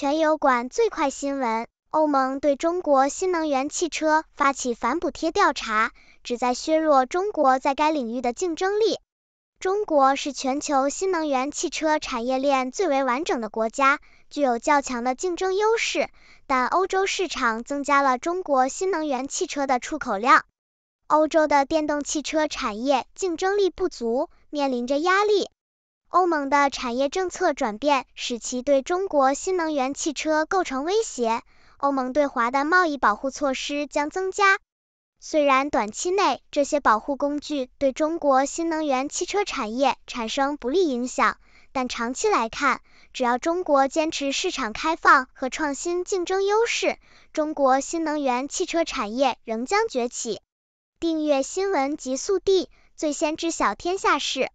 全油管最快新闻：欧盟对中国新能源汽车发起反补贴调查，旨在削弱中国在该领域的竞争力。中国是全球新能源汽车产业链最为完整的国家，具有较强的竞争优势。但欧洲市场增加了中国新能源汽车的出口量，欧洲的电动汽车产业竞争力不足，面临着压力。欧盟的产业政策转变，使其对中国新能源汽车构成威胁。欧盟对华的贸易保护措施将增加。虽然短期内这些保护工具对中国新能源汽车产业产生不利影响，但长期来看，只要中国坚持市场开放和创新竞争优势，中国新能源汽车产业仍将崛起。订阅新闻极速递，最先知晓天下事。